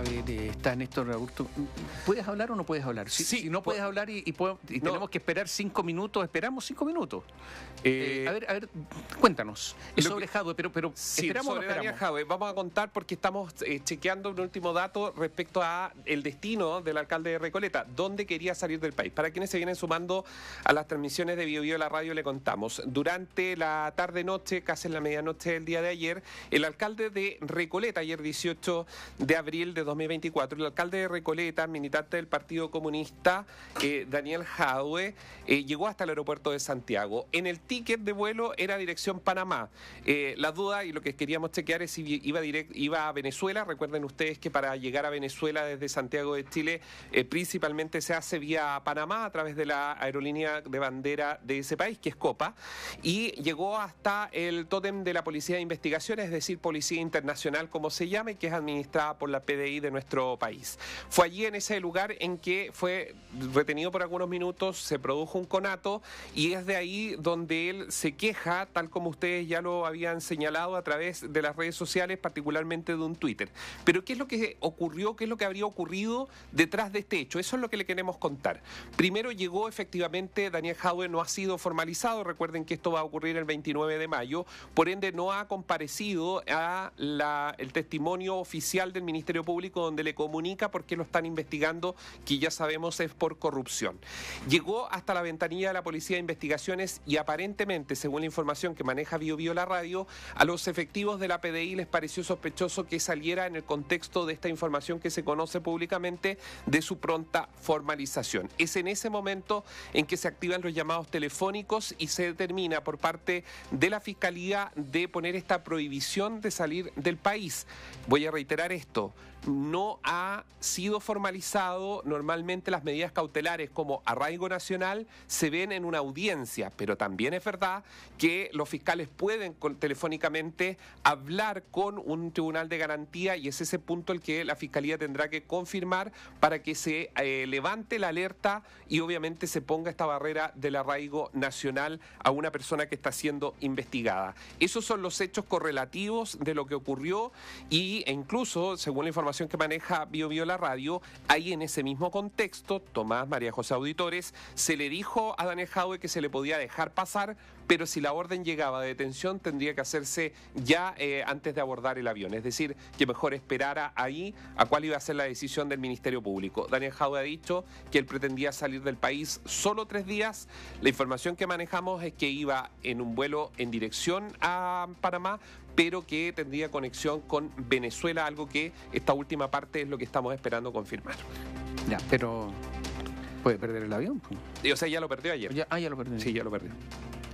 A eh, ver, está Néstor Raúl. ¿Puedes hablar o no puedes hablar? Si, sí, no puedes hablar y, tenemos que esperar cinco minutos, esperamos cinco minutos. Eh, eh, a ver, a ver, cuéntanos. Es sobre pero, pero esperamos Vamos a contar porque estamos chequeando un último dato respecto a el destino del alcalde de Recoleta, dónde quería salir del país. Para quienes se vienen sumando a las transmisiones de Bio, Bio la radio le contamos. Durante la tarde-noche, casi en la medianoche del día de ayer, el alcalde de Recoleta, ayer 18 de abril de 2024. El alcalde de Recoleta, militante del Partido Comunista, eh, Daniel Jadwe, eh, llegó hasta el aeropuerto de Santiago. En el ticket de vuelo era dirección Panamá. Eh, la duda y lo que queríamos chequear es si iba, direct, iba a Venezuela. Recuerden ustedes que para llegar a Venezuela desde Santiago de Chile principalmente se hace vía Panamá a través de la aerolínea de bandera de ese país, que es Copa. Y llegó hasta el tótem de la Policía de Investigación, es decir, Policía Internacional, como se llame, que es administrada por la PDI de nuestro país. Fue allí en ese lugar en que fue retenido por algunos minutos, se produjo un conato y es de ahí donde él se queja, tal como ustedes ya lo habían señalado a través de las redes sociales, particularmente de un Twitter. Pero ¿qué es lo que ocurrió? ¿Qué es lo que habría ocurrido detrás de este hecho? Eso es lo que le queremos contar. Primero llegó efectivamente Daniel Jauer, no ha sido formalizado, recuerden que esto va a ocurrir el 29 de mayo, por ende no ha comparecido a el testimonio oficial del Ministerio Público donde le comunica por qué lo están investigando, que ya sabemos es por corrupción. Llegó hasta la ventanilla de la Policía de Investigaciones y aparentemente, según la información que maneja BioBio la radio, a los efectivos de la PDI les pareció sospechoso que saliera en el contexto de esta información que se conoce públicamente de su pronta formalización. Es en ese momento en que se activan los llamados telefónicos y se determina por parte de la Fiscalía de poner esta prohibición de salir del país. Voy a reiterar esto, no ha sido formalizado, normalmente las medidas cautelares como arraigo nacional se ven en una audiencia, pero también es verdad que los fiscales pueden telefónicamente hablar con un tribunal de garantía y es ese punto el que la fiscalía tendrá que confirmar para que se eh, levante la alerta y obviamente se ponga esta barrera del arraigo nacional a una persona que está siendo investigada. Esos son los hechos correlativos de lo que ocurrió y, e incluso, según la información información que maneja Bio, la Radio, ahí en ese mismo contexto, Tomás María José Auditores, se le dijo a Daniel Jaue que se le podía dejar pasar, pero si la orden llegaba de detención tendría que hacerse ya eh, antes de abordar el avión. Es decir, que mejor esperara ahí a cuál iba a ser la decisión del Ministerio Público. Daniel Jaue ha dicho que él pretendía salir del país solo tres días. La información que manejamos es que iba en un vuelo en dirección a Panamá, pero que tendría conexión con Venezuela, algo que esta última parte es lo que estamos esperando confirmar. Ya, pero puede perder el avión. Pues. o sea, ya lo perdió ayer. ah, ya lo perdió. Sí, ya lo perdió.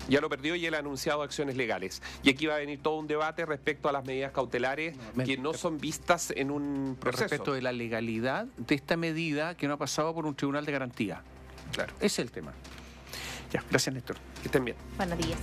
Ya lo perdió y él ha anunciado acciones legales. Y aquí va a venir todo un debate respecto a las medidas cautelares que no son vistas en un proceso. Respecto de la legalidad de esta medida que no ha pasado por un tribunal de garantía. Claro. Ese es el tema. Ya, gracias Néstor. Que estén bien. Buenos días.